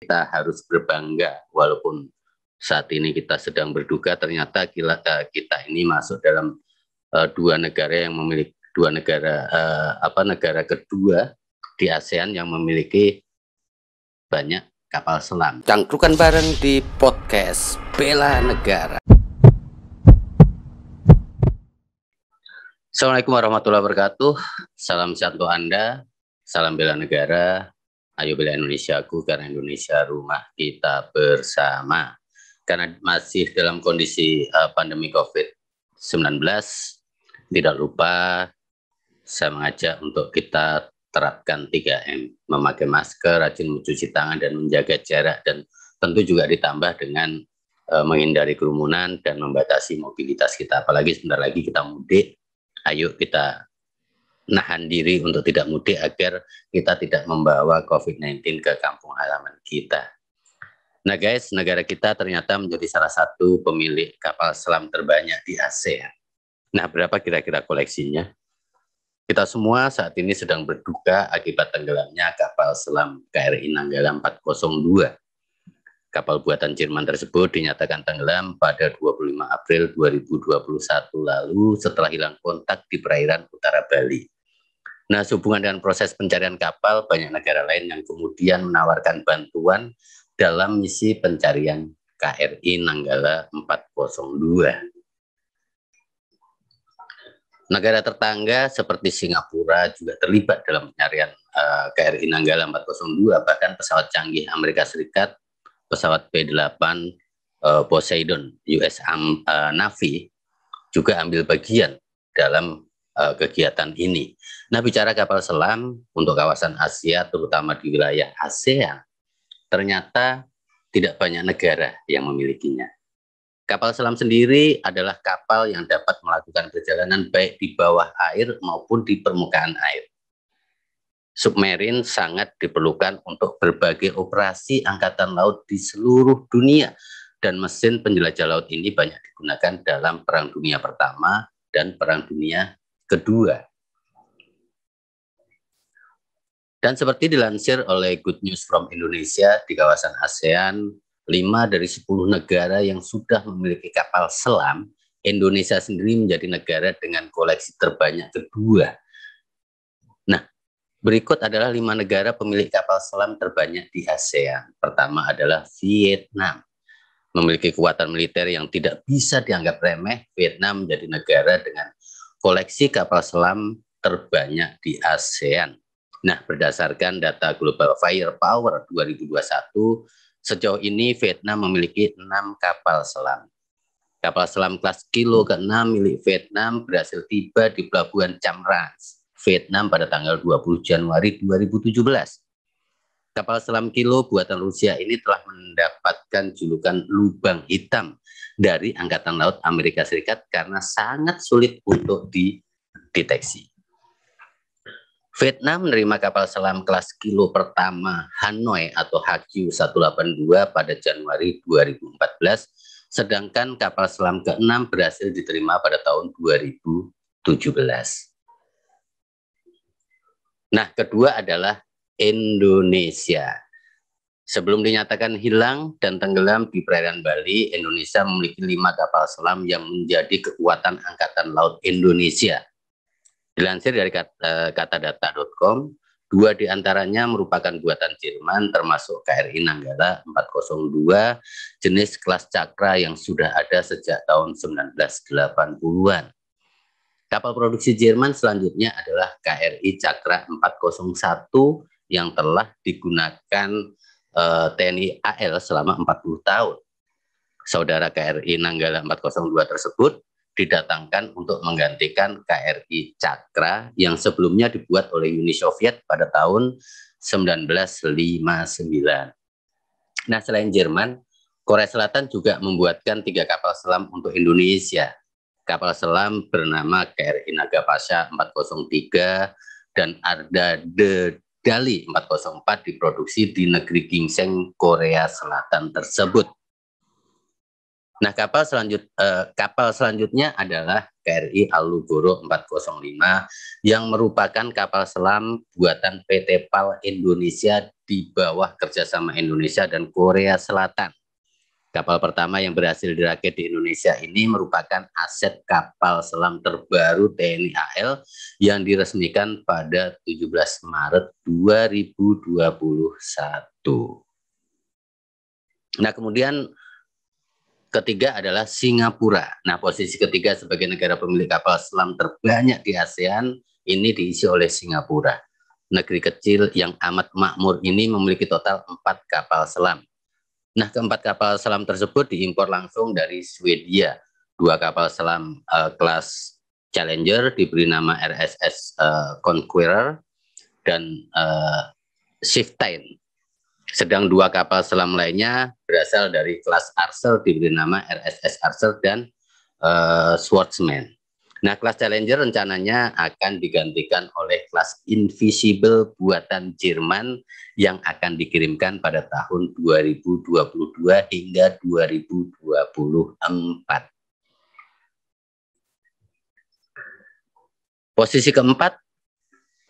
kita harus berbangga walaupun saat ini kita sedang berduka ternyata kita, eh, kita ini masuk dalam uh, dua negara yang memiliki dua negara uh, apa negara kedua di ASEAN yang memiliki banyak kapal selam. Cangkrukan bareng di podcast Bela Negara. Assalamualaikum warahmatullahi wabarakatuh. Salam sehat untuk Anda. Salam bela negara. Ayo bela Indonesiaku karena Indonesia rumah kita bersama. Karena masih dalam kondisi uh, pandemi COVID-19, tidak lupa saya mengajak untuk kita terapkan 3M, memakai masker, rajin mencuci tangan dan menjaga jarak dan tentu juga ditambah dengan uh, menghindari kerumunan dan membatasi mobilitas kita. Apalagi sebentar lagi kita mudik, ayo kita nahan diri untuk tidak mudik agar kita tidak membawa COVID-19 ke kampung halaman kita. Nah guys, negara kita ternyata menjadi salah satu pemilik kapal selam terbanyak di ASEAN. Nah berapa kira-kira koleksinya? Kita semua saat ini sedang berduka akibat tenggelamnya kapal selam KRI Nanggala 402 kapal buatan Jerman tersebut dinyatakan tenggelam pada 25 April 2021 lalu setelah hilang kontak di perairan utara Bali. Nah, sehubungan dengan proses pencarian kapal, banyak negara lain yang kemudian menawarkan bantuan dalam misi pencarian KRI Nanggala 402. Negara tetangga seperti Singapura juga terlibat dalam pencarian uh, eh, KRI Nanggala 402, bahkan pesawat canggih Amerika Serikat, pesawat P-8 eh, Poseidon US um, uh, eh, Navy juga ambil bagian dalam uh, kegiatan ini. Nah, bicara kapal selam untuk kawasan Asia, terutama di wilayah ASEAN, ternyata tidak banyak negara yang memilikinya. Kapal selam sendiri adalah kapal yang dapat melakukan perjalanan baik di bawah air maupun di permukaan air. Submarin sangat diperlukan untuk berbagai operasi angkatan laut di seluruh dunia dan mesin penjelajah laut ini banyak digunakan dalam Perang Dunia Pertama dan Perang Dunia kedua. Dan seperti dilansir oleh Good News from Indonesia di kawasan ASEAN, lima dari sepuluh negara yang sudah memiliki kapal selam, Indonesia sendiri menjadi negara dengan koleksi terbanyak kedua. Nah, berikut adalah lima negara pemilik kapal selam terbanyak di ASEAN. Pertama adalah Vietnam. Memiliki kekuatan militer yang tidak bisa dianggap remeh, Vietnam menjadi negara dengan koleksi kapal selam terbanyak di ASEAN. Nah, berdasarkan data Global Firepower 2021, sejauh ini Vietnam memiliki enam kapal selam. Kapal selam kelas Kilo ke-6 milik Vietnam berhasil tiba di Pelabuhan Chamrans, Vietnam pada tanggal 20 Januari 2017 Kapal selam kilo buatan Rusia ini telah mendapatkan julukan lubang hitam dari Angkatan Laut Amerika Serikat karena sangat sulit untuk dideteksi. Vietnam menerima kapal selam kelas kilo pertama Hanoi atau HQ-182 pada Januari 2014, sedangkan kapal selam ke-6 berhasil diterima pada tahun 2017. Nah, kedua adalah Indonesia. Sebelum dinyatakan hilang dan tenggelam di perairan Bali, Indonesia memiliki lima kapal selam yang menjadi kekuatan Angkatan Laut Indonesia. Dilansir dari katadata.com, eh, dua di antaranya merupakan buatan Jerman termasuk KRI Nanggala 402 jenis kelas Cakra yang sudah ada sejak tahun 1980-an. Kapal produksi Jerman selanjutnya adalah KRI Cakra 401 yang telah digunakan eh, TNI AL selama 40 tahun. Saudara KRI Nanggala 402 tersebut didatangkan untuk menggantikan KRI Cakra yang sebelumnya dibuat oleh Uni Soviet pada tahun 1959. Nah, selain Jerman, Korea Selatan juga membuatkan tiga kapal selam untuk Indonesia. Kapal selam bernama KRI Nagapasa 403 dan Arda D Dali 404 diproduksi di negeri Gingseng, Korea Selatan tersebut. Nah, kapal selanjut eh, kapal selanjutnya adalah KRI Alugoro 405 yang merupakan kapal selam buatan PT PAL Indonesia di bawah kerjasama Indonesia dan Korea Selatan. Kapal pertama yang berhasil dirakit di Indonesia ini merupakan aset kapal selam terbaru TNI AL yang diresmikan pada 17 Maret 2021. Nah, kemudian ketiga adalah Singapura. Nah, posisi ketiga sebagai negara pemilik kapal selam terbanyak di ASEAN ini diisi oleh Singapura. Negeri kecil yang amat makmur ini memiliki total empat kapal selam Nah, keempat kapal selam tersebut diimpor langsung dari Swedia. Dua kapal selam uh, kelas Challenger diberi nama RSS uh, eh, Conqueror dan uh, eh, Shiftain. Sedang dua kapal selam lainnya berasal dari kelas Arsel diberi nama RSS Arsel dan uh, Swordsman. Nah, kelas Challenger rencananya akan digantikan oleh kelas Invisible buatan Jerman yang akan dikirimkan pada tahun 2022 hingga 2024. Posisi keempat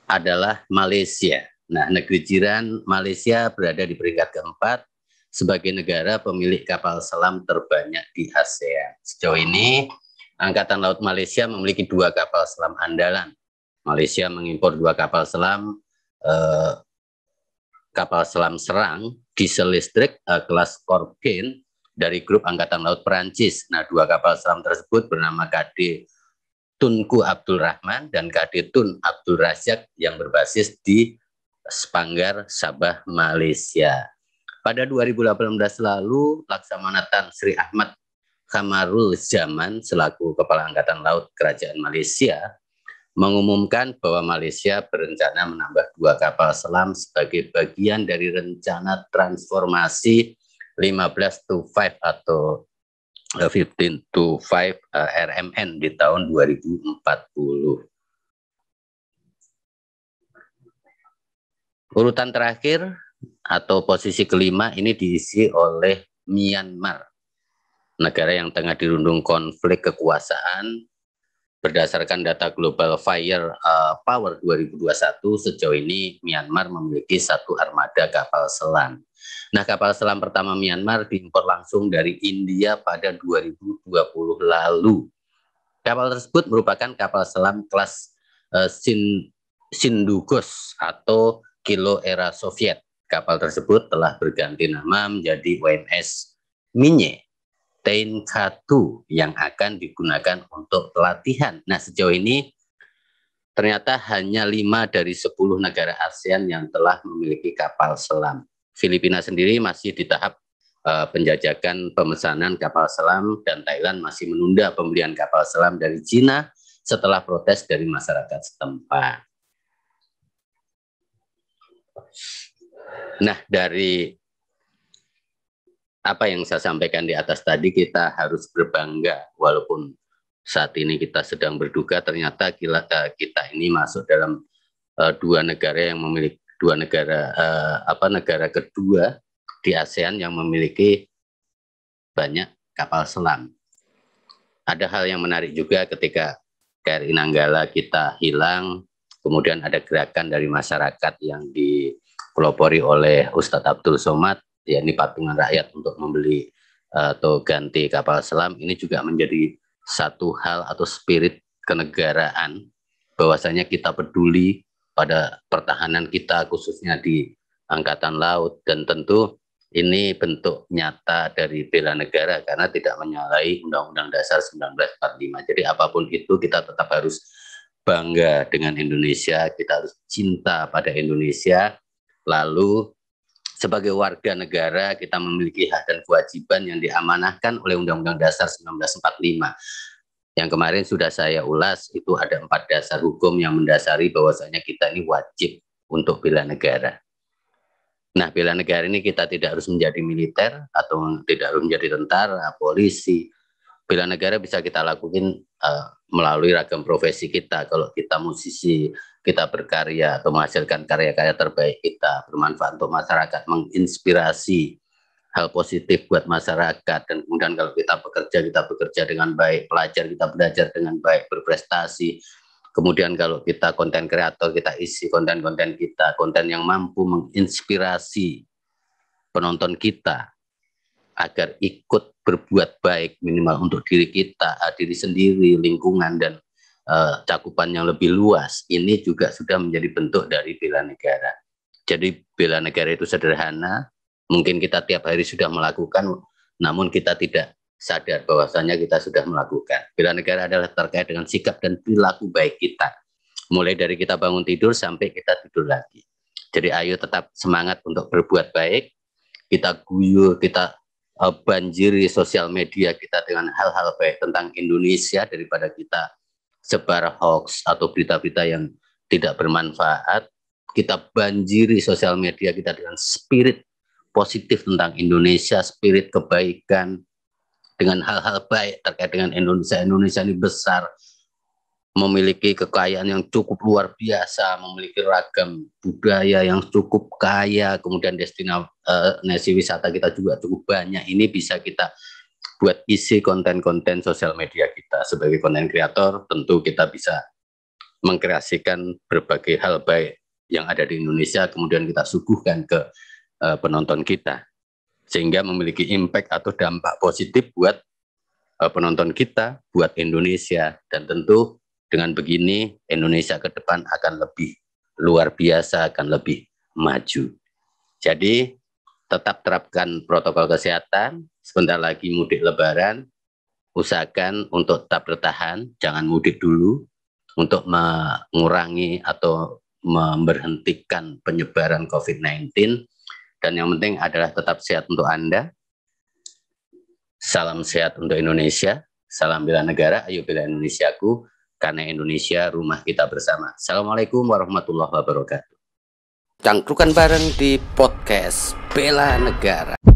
adalah Malaysia. Nah, negeri jiran Malaysia berada di peringkat keempat sebagai negara pemilik kapal selam terbanyak di ASEAN. Sejauh ini, Angkatan Laut Malaysia memiliki dua kapal selam andalan. Malaysia mengimpor dua kapal selam, eh, kapal selam serang, diesel listrik eh, kelas Corbin dari grup Angkatan Laut Perancis. Nah, dua kapal selam tersebut bernama KD Tunku Abdul Rahman dan KD Tun Abdul Razak yang berbasis di Spanggar, Sabah, Malaysia. Pada 2018 lalu, Laksamana Tan Sri Ahmad Kamarul Zaman selaku Kepala Angkatan Laut Kerajaan Malaysia mengumumkan bahwa Malaysia berencana menambah dua kapal selam sebagai bagian dari rencana transformasi 15 to 5 atau 15 eh, to 5 eh, RMN di tahun 2040. Urutan terakhir atau posisi kelima ini diisi oleh Myanmar negara yang tengah dirundung konflik kekuasaan berdasarkan data Global Fire eh, Power 2021 sejauh ini Myanmar memiliki satu armada kapal selam. Nah, kapal selam pertama Myanmar diimpor langsung dari India pada 2020 lalu. Kapal tersebut merupakan kapal selam kelas uh, eh, Sindugos atau Kilo Era Soviet. Kapal tersebut telah berganti nama menjadi WMS Minye katu yang akan digunakan untuk latihan. Nah, sejauh ini ternyata hanya lima dari 10 negara ASEAN yang telah memiliki kapal selam. Filipina sendiri masih di tahap uh, penjajakan pemesanan kapal selam dan Thailand masih menunda pembelian kapal selam dari Cina setelah protes dari masyarakat setempat. Nah, dari apa yang saya sampaikan di atas tadi kita harus berbangga walaupun saat ini kita sedang berduka ternyata eh, kita ini masuk dalam uh, dua negara yang memiliki dua negara uh, apa negara kedua di ASEAN yang memiliki banyak kapal selam. Ada hal yang menarik juga ketika KRI Nanggala kita hilang, kemudian ada gerakan dari masyarakat yang dipelopori oleh Ustadz Abdul Somad ya ini patungan rakyat untuk membeli eh, atau ganti kapal selam ini juga menjadi satu hal atau spirit kenegaraan bahwasanya kita peduli pada pertahanan kita khususnya di angkatan laut dan tentu ini bentuk nyata dari bela negara karena tidak menyalahi Undang-Undang Dasar 1945. Jadi apapun itu kita tetap harus bangga dengan Indonesia, kita harus cinta pada Indonesia, lalu sebagai warga negara kita memiliki hak dan kewajiban yang diamanahkan oleh Undang-Undang Dasar 1945 yang kemarin sudah saya ulas itu ada empat dasar hukum yang mendasari bahwasanya kita ini wajib untuk bela negara. Nah, bela negara ini kita tidak harus menjadi militer atau tidak harus menjadi tentara, polisi. Bela negara bisa kita lakukan uh, eh, melalui ragam profesi kita. Kalau kita musisi, kita berkarya atau menghasilkan karya-karya terbaik kita, bermanfaat untuk masyarakat, menginspirasi hal positif buat masyarakat dan kemudian kalau kita bekerja kita bekerja dengan baik, pelajar kita belajar dengan baik, berprestasi. Kemudian kalau kita konten kreator kita isi konten-konten kita, konten yang mampu menginspirasi penonton kita agar ikut berbuat baik minimal untuk diri kita, diri sendiri, lingkungan dan uh, cakupan yang lebih luas ini juga sudah menjadi bentuk dari bela negara. Jadi bela negara itu sederhana, mungkin kita tiap hari sudah melakukan, namun kita tidak sadar bahwasanya kita sudah melakukan. Bela negara adalah terkait dengan sikap dan perilaku baik kita, mulai dari kita bangun tidur sampai kita tidur lagi. Jadi ayo tetap semangat untuk berbuat baik, kita guyur, kita eh, banjiri sosial media kita dengan hal-hal baik tentang Indonesia daripada kita sebar hoax atau berita-berita yang tidak bermanfaat, kita banjiri sosial media kita dengan spirit positif tentang Indonesia, spirit kebaikan dengan hal-hal baik terkait dengan Indonesia. Indonesia ini besar, memiliki kekayaan yang cukup luar biasa, memiliki ragam budaya yang cukup kaya, kemudian destinasi eh, wisata kita juga cukup banyak. Ini bisa kita buat isi konten-konten sosial media kita sebagai konten kreator tentu kita bisa mengkreasikan berbagai hal baik yang ada di Indonesia kemudian kita suguhkan ke e, penonton kita sehingga memiliki impact atau dampak positif buat e, penonton kita buat Indonesia dan tentu dengan begini Indonesia ke depan akan lebih luar biasa akan lebih maju jadi tetap terapkan protokol kesehatan sebentar lagi mudik lebaran, usahakan untuk tetap bertahan, jangan mudik dulu untuk mengurangi atau memberhentikan penyebaran COVID-19 dan yang penting adalah tetap sehat untuk Anda. Salam sehat untuk Indonesia, salam bela negara, ayo bela Indonesiaku karena Indonesia rumah kita bersama. Assalamualaikum warahmatullahi wabarakatuh. Cangkrukan bareng di podcast Bela Negara.